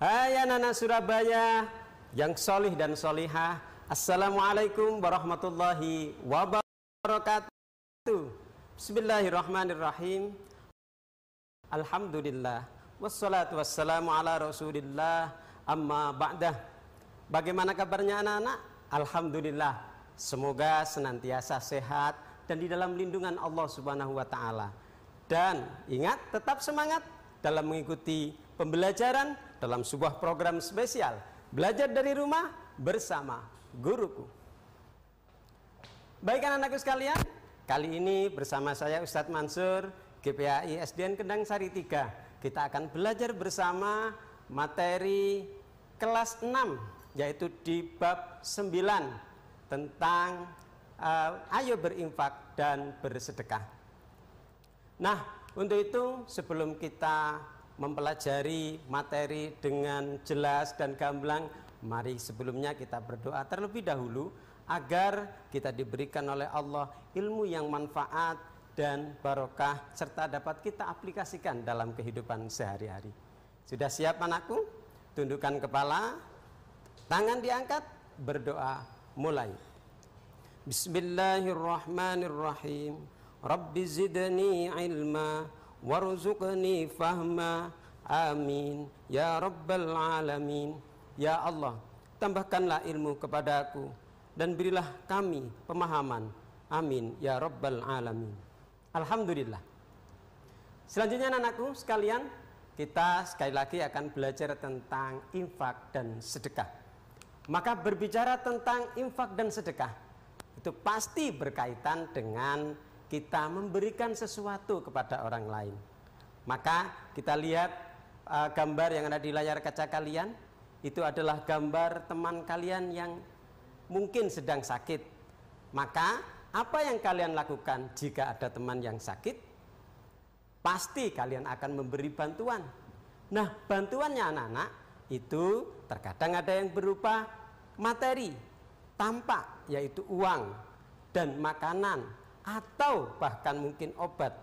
Hai anak-anak Surabaya yang solih dan solihah. Assalamualaikum warahmatullahi wabarakatuh. Bismillahirrahmanirrahim. Alhamdulillah. Wassalatu wassalamu ala rasulillah amma ba'dah. Bagaimana kabarnya anak-anak? Alhamdulillah. Semoga senantiasa sehat dan di dalam lindungan Allah Subhanahu wa taala. Dan ingat tetap semangat dalam mengikuti pembelajaran dalam sebuah program spesial Belajar dari Rumah bersama guruku. Baik anak-anakku sekalian, kali ini bersama saya Ustadz Mansur, GPAI SDN Kendang Sari 3. Kita akan belajar bersama materi kelas 6 yaitu di bab 9 tentang uh, ayo berinfak dan bersedekah. Nah, untuk itu sebelum kita mempelajari materi dengan jelas dan gamblang, mari sebelumnya kita berdoa terlebih dahulu agar kita diberikan oleh Allah ilmu yang manfaat dan barokah serta dapat kita aplikasikan dalam kehidupan sehari-hari. Sudah siap anakku? Tundukkan kepala, tangan diangkat, berdoa mulai. Bismillahirrahmanirrahim. Rabbi zidni ilma warzuqni fahma amin ya rabbal alamin ya Allah tambahkanlah ilmu kepadaku dan berilah kami pemahaman amin ya rabbal alamin alhamdulillah selanjutnya anakku sekalian kita sekali lagi akan belajar tentang infak dan sedekah maka berbicara tentang infak dan sedekah itu pasti berkaitan dengan kita memberikan sesuatu kepada orang lain. Maka kita lihat uh, gambar yang ada di layar kaca kalian itu adalah gambar teman kalian yang mungkin sedang sakit. Maka apa yang kalian lakukan jika ada teman yang sakit? Pasti kalian akan memberi bantuan. Nah, bantuannya anak-anak itu terkadang ada yang berupa materi, tampak yaitu uang dan makanan atau bahkan mungkin obat.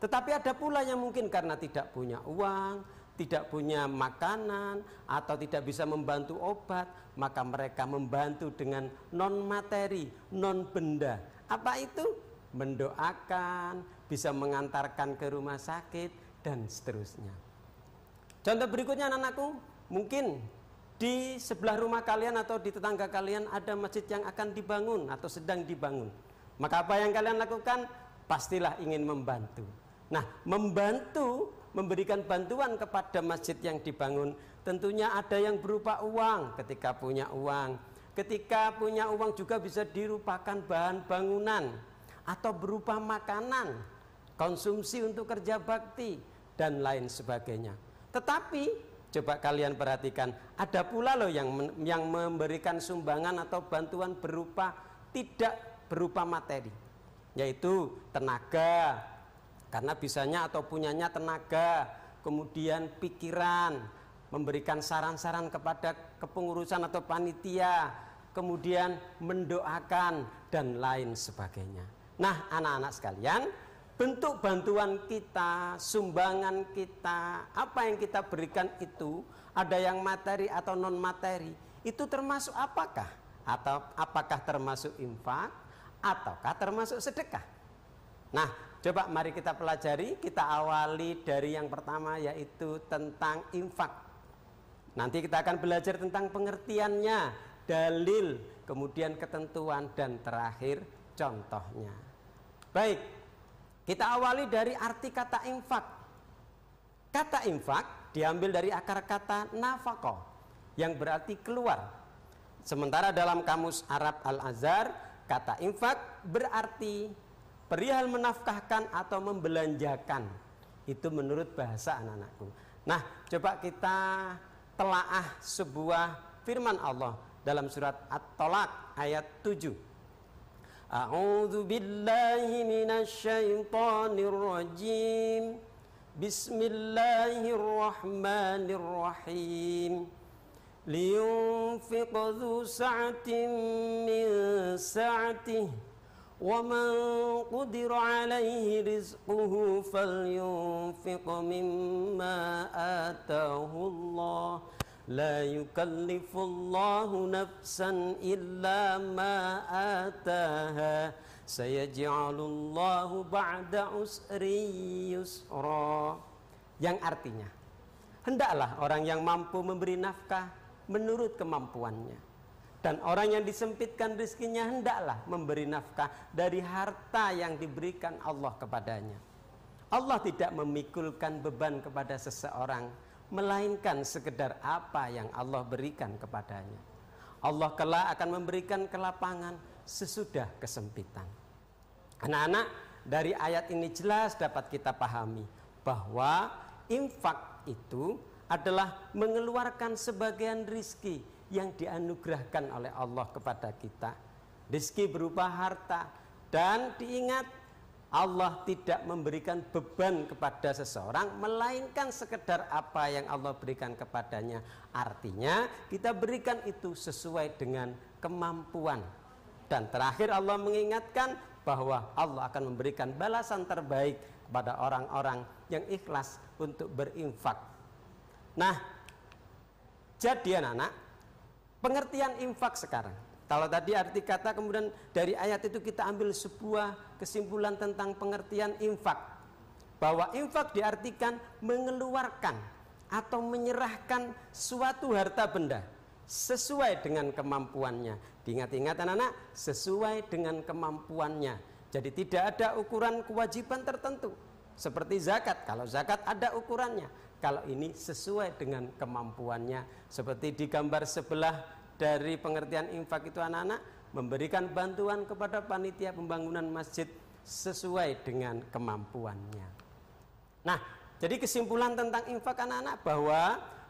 Tetapi ada pula yang mungkin karena tidak punya uang, tidak punya makanan, atau tidak bisa membantu obat, maka mereka membantu dengan non materi, non benda. Apa itu? Mendoakan, bisa mengantarkan ke rumah sakit, dan seterusnya. Contoh berikutnya anak-anakku, mungkin di sebelah rumah kalian atau di tetangga kalian ada masjid yang akan dibangun atau sedang dibangun. Maka apa yang kalian lakukan pastilah ingin membantu. Nah, membantu memberikan bantuan kepada masjid yang dibangun tentunya ada yang berupa uang ketika punya uang. Ketika punya uang juga bisa dirupakan bahan bangunan atau berupa makanan, konsumsi untuk kerja bakti dan lain sebagainya. Tetapi Coba kalian perhatikan, ada pula loh yang yang memberikan sumbangan atau bantuan berupa tidak berupa materi yaitu tenaga karena bisanya atau punyanya tenaga kemudian pikiran memberikan saran-saran kepada kepengurusan atau panitia kemudian mendoakan dan lain sebagainya nah anak-anak sekalian bentuk bantuan kita, sumbangan kita, apa yang kita berikan itu ada yang materi atau non materi. Itu termasuk apakah? Atau apakah termasuk infak? ataukah termasuk sedekah? Nah, coba mari kita pelajari, kita awali dari yang pertama yaitu tentang infak. Nanti kita akan belajar tentang pengertiannya, dalil, kemudian ketentuan dan terakhir contohnya. Baik, kita awali dari arti kata infak. Kata infak diambil dari akar kata nafako yang berarti keluar. Sementara dalam kamus Arab Al-Azhar Kata infak berarti perihal menafkahkan atau membelanjakan. Itu menurut bahasa anak-anakku. Nah, coba kita telaah sebuah firman Allah dalam surat at tolak ayat 7. A'udzu billahi minasyaitonir rajim. Bismillahirrahmanirrahim. لينفق ذو سعة من سعته ومن قدر عليه رزقه فلينفق مما آتاه الله لا يكلف الله نفسا إلا ما آتاها سيجعل الله بعد عسر يسرا yang artinya hendaklah orang yang mampu memberi nafkah menurut kemampuannya. Dan orang yang disempitkan rizkinya hendaklah memberi nafkah dari harta yang diberikan Allah kepadanya. Allah tidak memikulkan beban kepada seseorang, melainkan sekedar apa yang Allah berikan kepadanya. Allah kelak akan memberikan kelapangan sesudah kesempitan. Anak-anak, dari ayat ini jelas dapat kita pahami bahwa infak itu adalah mengeluarkan sebagian rizki yang dianugerahkan oleh Allah kepada kita. Rizki berupa harta dan diingat Allah tidak memberikan beban kepada seseorang melainkan sekedar apa yang Allah berikan kepadanya. Artinya kita berikan itu sesuai dengan kemampuan. Dan terakhir Allah mengingatkan bahwa Allah akan memberikan balasan terbaik kepada orang-orang yang ikhlas untuk berinfak Nah, jadi anak-anak, pengertian infak sekarang. Kalau tadi arti kata kemudian dari ayat itu kita ambil sebuah kesimpulan tentang pengertian infak. Bahwa infak diartikan mengeluarkan atau menyerahkan suatu harta benda sesuai dengan kemampuannya. ingat ingat anak-anak, sesuai dengan kemampuannya. Jadi tidak ada ukuran kewajiban tertentu seperti zakat. Kalau zakat ada ukurannya, kalau ini sesuai dengan kemampuannya seperti di gambar sebelah dari pengertian infak itu anak-anak memberikan bantuan kepada panitia pembangunan masjid sesuai dengan kemampuannya. Nah, jadi kesimpulan tentang infak anak-anak bahwa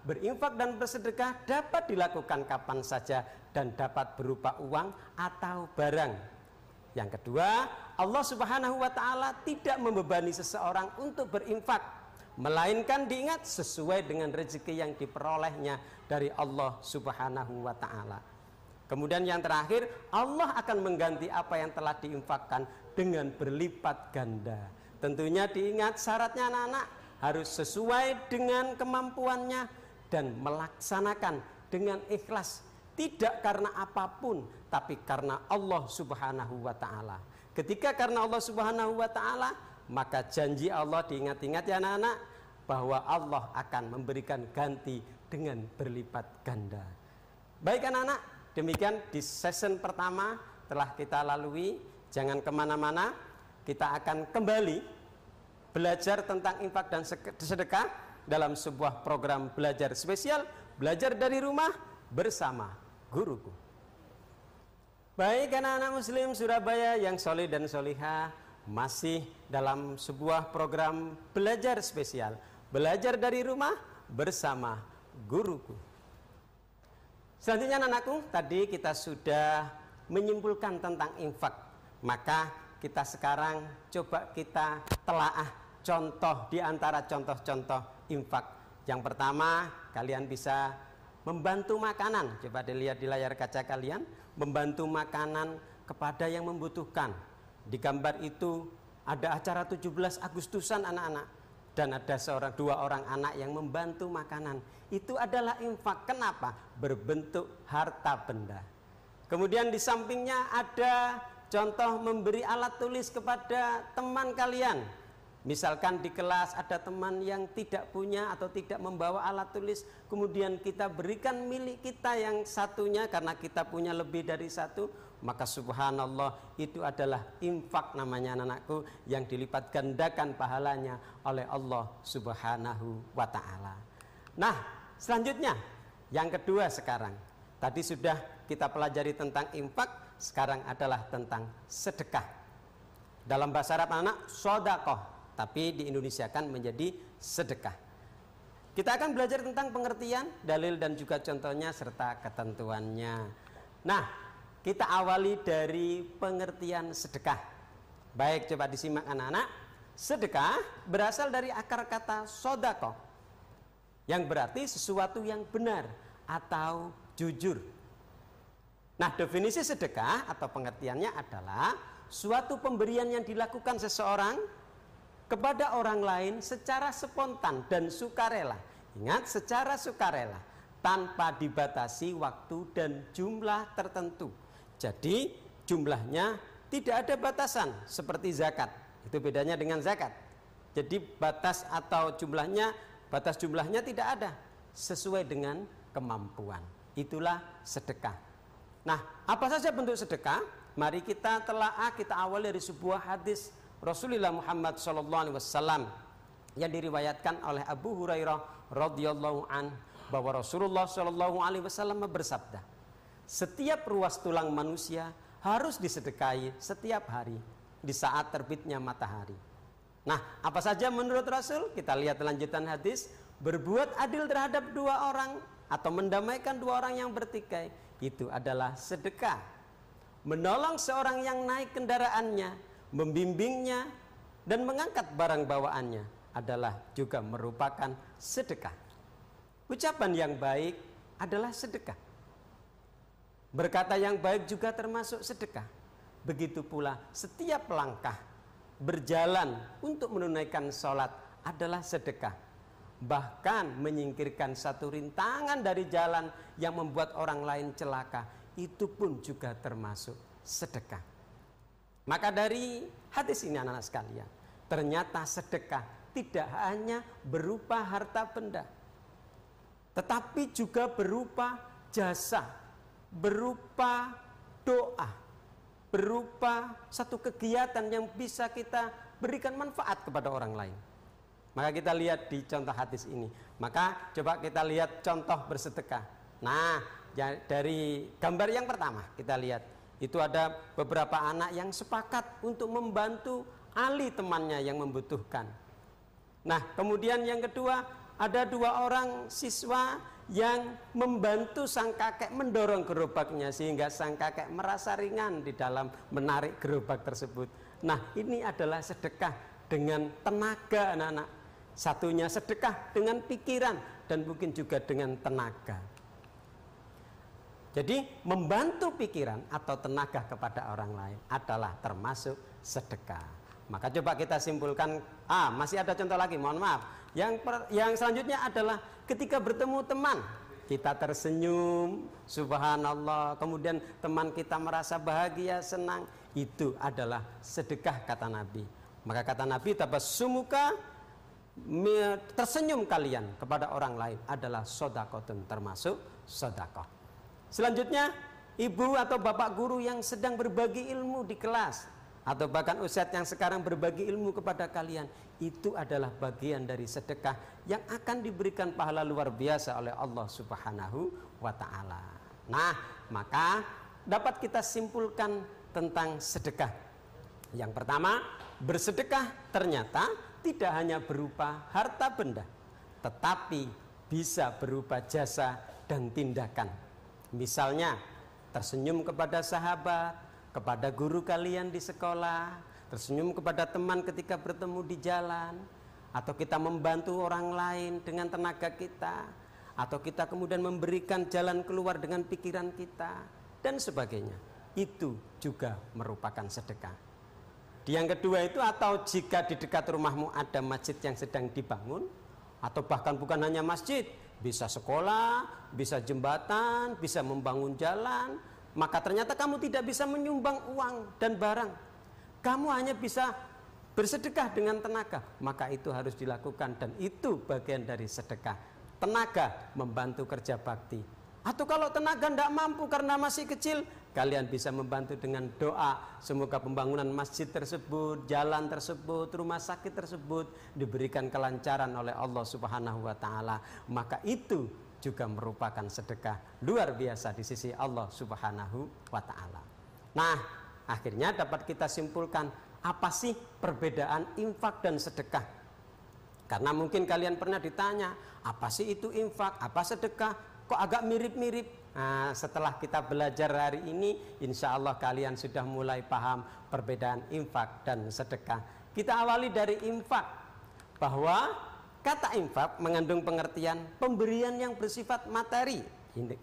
berinfak dan bersedekah dapat dilakukan kapan saja dan dapat berupa uang atau barang. Yang kedua, Allah Subhanahu wa taala tidak membebani seseorang untuk berinfak melainkan diingat sesuai dengan rezeki yang diperolehnya dari Allah Subhanahu wa taala. Kemudian yang terakhir, Allah akan mengganti apa yang telah diinfakkan dengan berlipat ganda. Tentunya diingat syaratnya anak-anak harus sesuai dengan kemampuannya dan melaksanakan dengan ikhlas tidak karena apapun tapi karena Allah Subhanahu wa taala. Ketika karena Allah Subhanahu wa taala maka janji Allah diingat-ingat ya anak-anak bahwa Allah akan memberikan ganti dengan berlipat ganda. Baik anak-anak, demikian di season pertama telah kita lalui. Jangan kemana-mana, kita akan kembali belajar tentang impak dan sedekah dalam sebuah program belajar spesial belajar dari rumah bersama guruku. Baik anak-anak muslim Surabaya yang soleh dan solihah masih dalam sebuah program belajar spesial, belajar dari rumah bersama guruku. Selanjutnya anakku, tadi kita sudah menyimpulkan tentang infak. Maka kita sekarang coba kita telaah contoh di antara contoh-contoh infak. Yang pertama, kalian bisa membantu makanan. Coba dilihat di layar kaca kalian, membantu makanan kepada yang membutuhkan di gambar itu ada acara 17 Agustusan anak-anak dan ada seorang dua orang anak yang membantu makanan. Itu adalah infak. Kenapa? Berbentuk harta benda. Kemudian di sampingnya ada contoh memberi alat tulis kepada teman kalian. Misalkan di kelas ada teman yang tidak punya atau tidak membawa alat tulis, kemudian kita berikan milik kita yang satunya karena kita punya lebih dari satu maka subhanallah itu adalah infak namanya anakku yang dilipat gandakan pahalanya oleh Allah subhanahu wa ta'ala nah selanjutnya yang kedua sekarang tadi sudah kita pelajari tentang infak sekarang adalah tentang sedekah dalam bahasa Arab anak sodakoh tapi di Indonesia kan menjadi sedekah kita akan belajar tentang pengertian, dalil dan juga contohnya serta ketentuannya. Nah, kita awali dari pengertian sedekah. Baik, coba disimak anak-anak. Sedekah berasal dari akar kata sodako, yang berarti sesuatu yang benar atau jujur. Nah, definisi sedekah atau pengertiannya adalah suatu pemberian yang dilakukan seseorang kepada orang lain secara spontan dan sukarela. Ingat, secara sukarela tanpa dibatasi waktu dan jumlah tertentu. Jadi jumlahnya tidak ada batasan seperti zakat. Itu bedanya dengan zakat. Jadi batas atau jumlahnya, batas jumlahnya tidak ada sesuai dengan kemampuan. Itulah sedekah. Nah, apa saja bentuk sedekah? Mari kita telaah, kita awal dari sebuah hadis Rasulullah Muhammad SAW yang diriwayatkan oleh Abu Hurairah radhiyallahu an bahwa Rasulullah Shallallahu alaihi wasallam bersabda setiap ruas tulang manusia harus disedekai setiap hari di saat terbitnya matahari. Nah, apa saja menurut Rasul? Kita lihat lanjutan hadis. Berbuat adil terhadap dua orang atau mendamaikan dua orang yang bertikai itu adalah sedekah. Menolong seorang yang naik kendaraannya, membimbingnya, dan mengangkat barang bawaannya adalah juga merupakan sedekah. Ucapan yang baik adalah sedekah. Berkata yang baik juga termasuk sedekah. Begitu pula setiap langkah berjalan untuk menunaikan sholat adalah sedekah. Bahkan menyingkirkan satu rintangan dari jalan yang membuat orang lain celaka. Itu pun juga termasuk sedekah. Maka dari hadis ini anak-anak sekalian. Ternyata sedekah tidak hanya berupa harta benda. Tetapi juga berupa jasa berupa doa, berupa satu kegiatan yang bisa kita berikan manfaat kepada orang lain. Maka kita lihat di contoh hadis ini. Maka coba kita lihat contoh bersedekah. Nah, ya, dari gambar yang pertama kita lihat itu ada beberapa anak yang sepakat untuk membantu Ali temannya yang membutuhkan. Nah, kemudian yang kedua ada dua orang siswa yang membantu sang kakek mendorong gerobaknya sehingga sang kakek merasa ringan di dalam menarik gerobak tersebut. Nah, ini adalah sedekah dengan tenaga anak-anak. Satunya sedekah dengan pikiran dan mungkin juga dengan tenaga. Jadi, membantu pikiran atau tenaga kepada orang lain adalah termasuk sedekah. Maka coba kita simpulkan, ah masih ada contoh lagi, mohon maaf. Yang per, yang selanjutnya adalah ketika bertemu teman, kita tersenyum, subhanallah, kemudian teman kita merasa bahagia, senang, itu adalah sedekah kata Nabi. Maka kata Nabi, tabassumuka tersenyum kalian kepada orang lain adalah sodakotun termasuk sodakoh. Selanjutnya, ibu atau bapak guru yang sedang berbagi ilmu di kelas atau bahkan ustadz yang sekarang berbagi ilmu kepada kalian itu adalah bagian dari sedekah yang akan diberikan pahala luar biasa oleh Allah Subhanahu wa taala. Nah, maka dapat kita simpulkan tentang sedekah. Yang pertama, bersedekah ternyata tidak hanya berupa harta benda, tetapi bisa berupa jasa dan tindakan. Misalnya, tersenyum kepada sahabat, kepada guru kalian di sekolah, tersenyum kepada teman ketika bertemu di jalan, atau kita membantu orang lain dengan tenaga kita, atau kita kemudian memberikan jalan keluar dengan pikiran kita, dan sebagainya. Itu juga merupakan sedekah. di Yang kedua itu atau jika di dekat rumahmu ada masjid yang sedang dibangun atau bahkan bukan hanya masjid, bisa sekolah, bisa jembatan, bisa membangun jalan, maka ternyata kamu tidak bisa menyumbang uang dan barang. Kamu hanya bisa bersedekah dengan tenaga. Maka itu harus dilakukan dan itu bagian dari sedekah. Tenaga membantu kerja bakti. Atau kalau tenaga tidak mampu karena masih kecil, kalian bisa membantu dengan doa. Semoga pembangunan masjid tersebut, jalan tersebut, rumah sakit tersebut diberikan kelancaran oleh Allah Subhanahu wa taala. Maka itu juga merupakan sedekah luar biasa di sisi Allah Subhanahu wa taala. Nah, akhirnya dapat kita simpulkan apa sih perbedaan infak dan sedekah? Karena mungkin kalian pernah ditanya, apa sih itu infak, apa sedekah? Kok agak mirip-mirip? Nah, setelah kita belajar hari ini, insya Allah kalian sudah mulai paham perbedaan infak dan sedekah. Kita awali dari infak, bahwa Kata infak mengandung pengertian pemberian yang bersifat materi.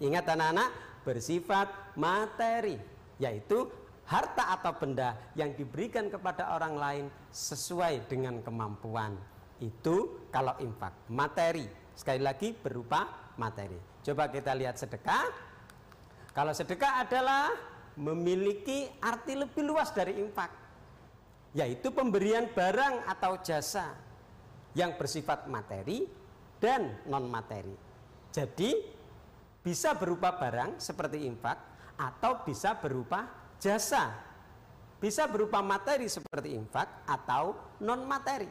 Ingat anak-anak, bersifat materi, yaitu harta atau benda yang diberikan kepada orang lain sesuai dengan kemampuan. Itu kalau infak, materi. Sekali lagi berupa materi. Coba kita lihat sedekah. Kalau sedekah adalah memiliki arti lebih luas dari infak, yaitu pemberian barang atau jasa yang bersifat materi dan non materi. Jadi bisa berupa barang seperti infak atau bisa berupa jasa. Bisa berupa materi seperti infak atau non materi.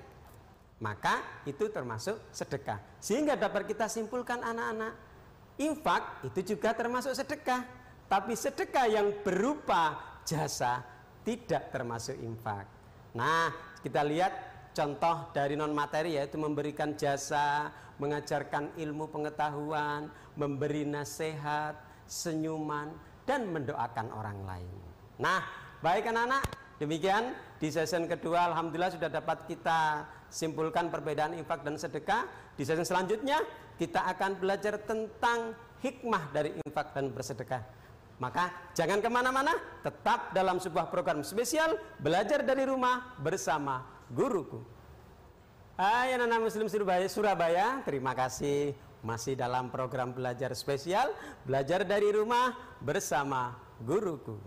Maka itu termasuk sedekah. Sehingga dapat kita simpulkan anak-anak, infak itu juga termasuk sedekah. Tapi sedekah yang berupa jasa tidak termasuk infak. Nah, kita lihat contoh dari non materi yaitu memberikan jasa, mengajarkan ilmu pengetahuan, memberi nasihat, senyuman dan mendoakan orang lain. Nah, baik anak-anak, demikian di season kedua alhamdulillah sudah dapat kita simpulkan perbedaan infak dan sedekah. Di season selanjutnya kita akan belajar tentang hikmah dari infak dan bersedekah. Maka jangan kemana-mana, tetap dalam sebuah program spesial Belajar dari Rumah bersama guruku. Hai anak-anak muslim Surabaya, Surabaya, terima kasih masih dalam program belajar spesial Belajar dari rumah bersama guruku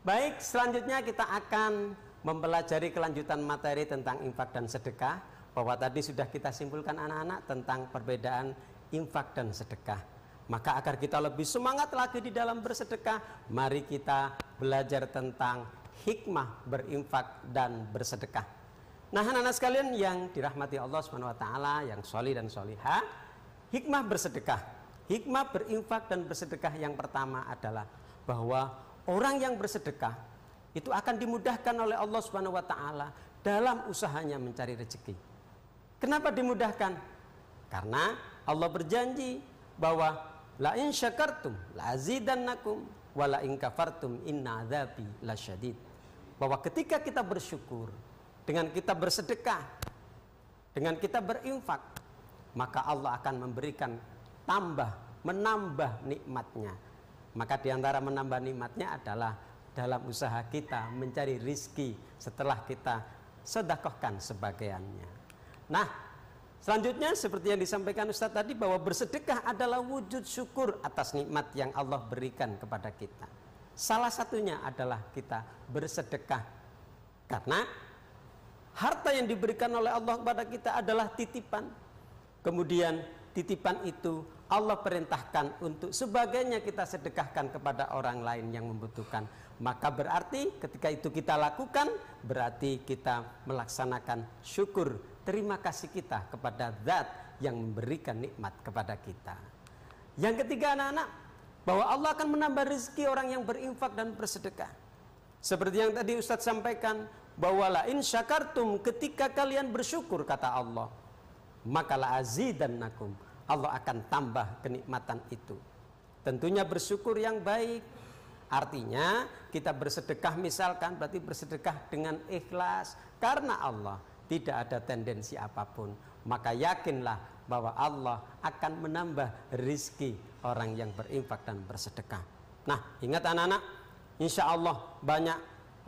Baik, selanjutnya kita akan mempelajari kelanjutan materi tentang infak dan sedekah Bahwa tadi sudah kita simpulkan anak-anak tentang perbedaan infak dan sedekah maka agar kita lebih semangat lagi di dalam bersedekah, mari kita belajar tentang hikmah berinfak dan bersedekah. Nah, anak-anak sekalian yang dirahmati Allah Subhanahu wa taala, yang soli dan soliha, hikmah bersedekah. Hikmah berinfak dan bersedekah yang pertama adalah bahwa orang yang bersedekah itu akan dimudahkan oleh Allah Subhanahu wa taala dalam usahanya mencari rezeki. Kenapa dimudahkan? Karena Allah berjanji bahwa la in syakartum la azidannakum wala in kafartum inna adzabi lasyadid bahwa ketika kita bersyukur, dengan kita bersedekah, dengan kita berinfak, maka Allah akan memberikan tambah, menambah nikmatnya. Maka diantara menambah nikmatnya adalah dalam usaha kita mencari rizki setelah kita sedekahkan sebagiannya. Nah, selanjutnya seperti yang disampaikan Ustaz tadi bahwa bersedekah adalah wujud syukur atas nikmat yang Allah berikan kepada kita. Salah satunya adalah kita bersedekah. Karena harta yang diberikan oleh Allah kepada kita adalah titipan. Kemudian titipan itu Allah perintahkan untuk sebagainya kita sedekahkan kepada orang lain yang membutuhkan. Maka berarti ketika itu kita lakukan, berarti kita melaksanakan syukur, terima kasih kita kepada zat yang memberikan nikmat kepada kita. Yang ketiga anak-anak, bahwa Allah akan menambah rezeki orang yang berinfak dan bersedekah. Seperti yang tadi Ustadz sampaikan, bahwa la in syakartum ketika kalian bersyukur kata Allah, maka la nakum Allah akan tambah kenikmatan itu. Tentunya bersyukur yang baik. Artinya kita bersedekah misalkan berarti bersedekah dengan ikhlas karena Allah tidak ada tendensi apapun. Maka yakinlah bahwa Allah akan menambah rizki orang yang berinfak dan bersedekah. Nah, ingat anak-anak, insya Allah banyak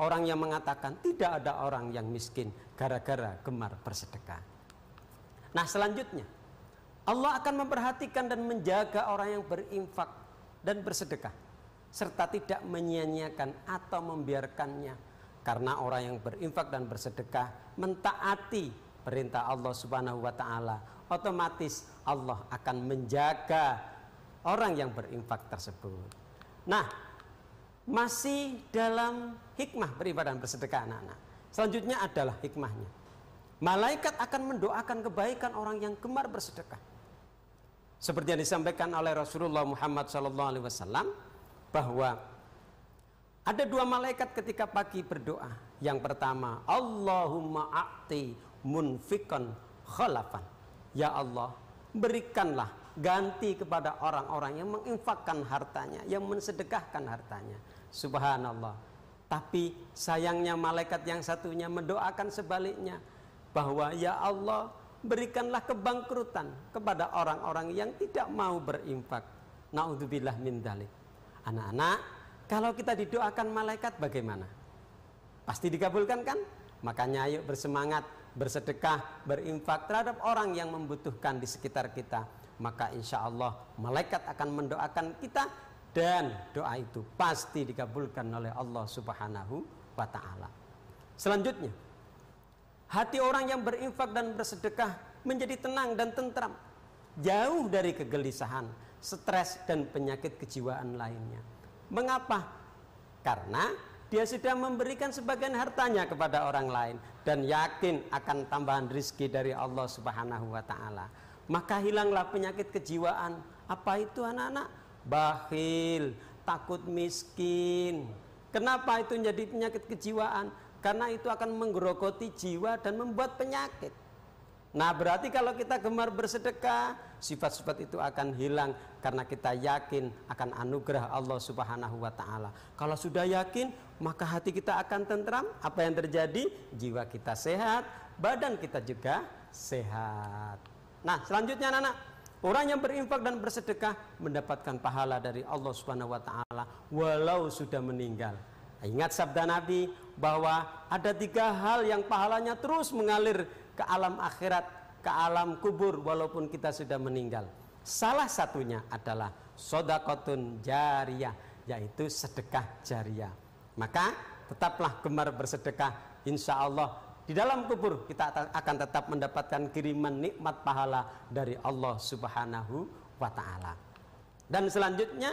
orang yang mengatakan tidak ada orang yang miskin gara-gara gemar bersedekah. Nah, selanjutnya Allah akan memperhatikan dan menjaga orang yang berinfak dan bersedekah serta tidak menyia-nyiakan atau membiarkannya karena orang yang berinfak dan bersedekah mentaati perintah Allah Subhanahu wa taala otomatis Allah akan menjaga orang yang berinfak tersebut. Nah, masih dalam hikmah beribadah dan bersedekah anak-anak. Selanjutnya adalah hikmahnya. Malaikat akan mendoakan kebaikan orang yang gemar bersedekah. Seperti yang disampaikan oleh Rasulullah Muhammad SAW bahwa ada dua malaikat ketika pagi berdoa. Yang pertama, Allahumma a'ti munfikan khalafan. Ya Allah, berikanlah ganti kepada orang-orang yang menginfakkan hartanya, yang mensedekahkan hartanya. Subhanallah. Tapi sayangnya malaikat yang satunya mendoakan sebaliknya bahwa ya Allah berikanlah kebangkrutan kepada orang-orang yang tidak mau berinfak. Naudzubillah min dalik. Anak-anak, kalau kita didoakan malaikat bagaimana? Pasti dikabulkan kan? Makanya ayo bersemangat, bersedekah, berinfak terhadap orang yang membutuhkan di sekitar kita maka insya Allah malaikat akan mendoakan kita dan doa itu pasti dikabulkan oleh Allah Subhanahu wa taala. Selanjutnya, hati orang yang berinfak dan bersedekah menjadi tenang dan tentram, jauh dari kegelisahan, stres dan penyakit kejiwaan lainnya. Mengapa? Karena dia sudah memberikan sebagian hartanya kepada orang lain dan yakin akan tambahan rizki dari Allah Subhanahu wa taala maka hilanglah penyakit kejiwaan. Apa itu anak-anak? Bakhil, takut miskin. Kenapa itu menjadi penyakit kejiwaan? Karena itu akan menggerogoti jiwa dan membuat penyakit. Nah berarti kalau kita gemar bersedekah Sifat-sifat itu akan hilang Karena kita yakin akan anugerah Allah subhanahu wa ta'ala Kalau sudah yakin maka hati kita akan tentram Apa yang terjadi? Jiwa kita sehat Badan kita juga sehat Nah, selanjutnya anak-anak, orang yang berinfak dan bersedekah mendapatkan pahala dari Allah Subhanahu wa taala walau sudah meninggal. Nah, ingat sabda Nabi bahwa ada tiga hal yang pahalanya terus mengalir ke alam akhirat, ke alam kubur walaupun kita sudah meninggal. Salah satunya adalah sodakotun jariah, yaitu sedekah jariah. Maka tetaplah gemar bersedekah, insya Allah di dalam kubur kita akan tetap mendapatkan kiriman nikmat pahala dari Allah Subhanahu wa taala. Dan selanjutnya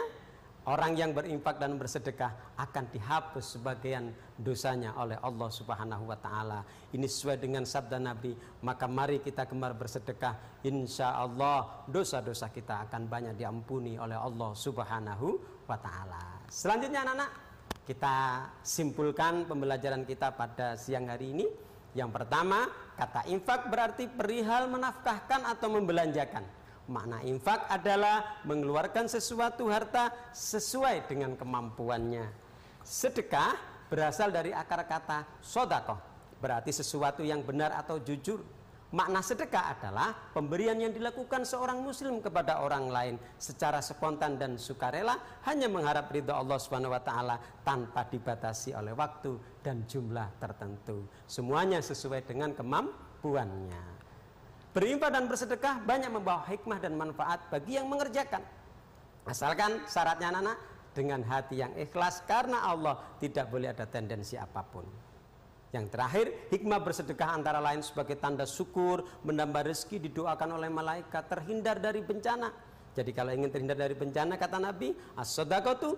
orang yang berinfak dan bersedekah akan dihapus sebagian dosanya oleh Allah Subhanahu wa taala. Ini sesuai dengan sabda Nabi, maka mari kita gemar bersedekah. Insya Allah dosa-dosa kita akan banyak diampuni oleh Allah Subhanahu wa taala. Selanjutnya anak-anak, kita simpulkan pembelajaran kita pada siang hari ini. Yang pertama, kata infak berarti perihal menafkahkan atau membelanjakan. Makna infak adalah mengeluarkan sesuatu harta sesuai dengan kemampuannya. Sedekah berasal dari akar kata sodako, berarti sesuatu yang benar atau jujur. Makna sedekah adalah pemberian yang dilakukan seorang muslim kepada orang lain secara spontan dan sukarela hanya mengharap ridho Allah Subhanahu wa taala tanpa dibatasi oleh waktu dan jumlah tertentu. Semuanya sesuai dengan kemampuannya. berlimpah dan bersedekah banyak membawa hikmah dan manfaat bagi yang mengerjakan. Asalkan syaratnya anak-anak dengan hati yang ikhlas karena Allah tidak boleh ada tendensi apapun. Yang terakhir, hikmah bersedekah antara lain sebagai tanda syukur, menambah rezeki didoakan oleh malaikat, terhindar dari bencana. Jadi kalau ingin terhindar dari bencana kata Nabi, as tu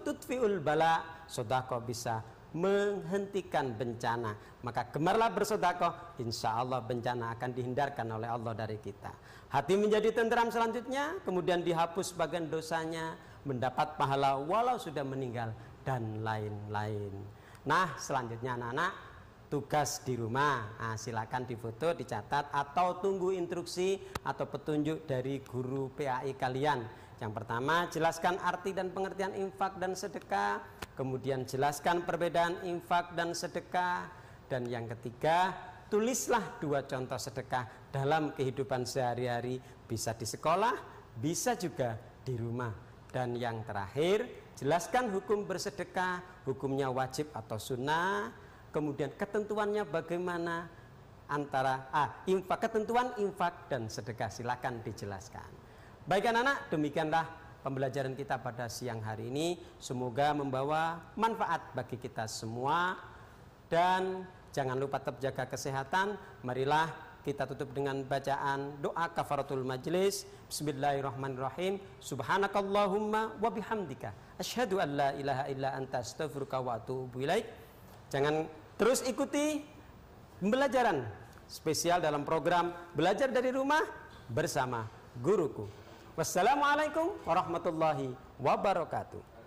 tutfiul bala. Sedekah bisa menghentikan bencana. Maka gemarlah bersedekah, insya Allah bencana akan dihindarkan oleh Allah dari kita. Hati menjadi tenteram selanjutnya, kemudian dihapus bagian dosanya, mendapat pahala walau sudah meninggal dan lain-lain. Nah, selanjutnya anak-anak tugas di rumah nah, silakan difoto dicatat atau tunggu instruksi atau petunjuk dari guru PAI kalian yang pertama jelaskan arti dan pengertian infak dan sedekah kemudian jelaskan perbedaan infak dan sedekah dan yang ketiga tulislah dua contoh sedekah dalam kehidupan sehari-hari bisa di sekolah bisa juga di rumah dan yang terakhir jelaskan hukum bersedekah hukumnya wajib atau sunnah kemudian ketentuannya bagaimana antara ah, infak ketentuan infak dan sedekah silakan dijelaskan. Baik anak-anak, demikianlah pembelajaran kita pada siang hari ini. Semoga membawa manfaat bagi kita semua dan jangan lupa tetap jaga kesehatan. Marilah kita tutup dengan bacaan doa kafaratul majlis. Bismillahirrahmanirrahim. Subhanakallahumma wa bihamdika asyhadu an la ilaha illa anta astaghfiruka wa atubu ilaika. Jangan terus ikuti pembelajaran spesial dalam program Belajar dari Rumah bersama guruku. Wassalamualaikum warahmatullahi wabarakatuh.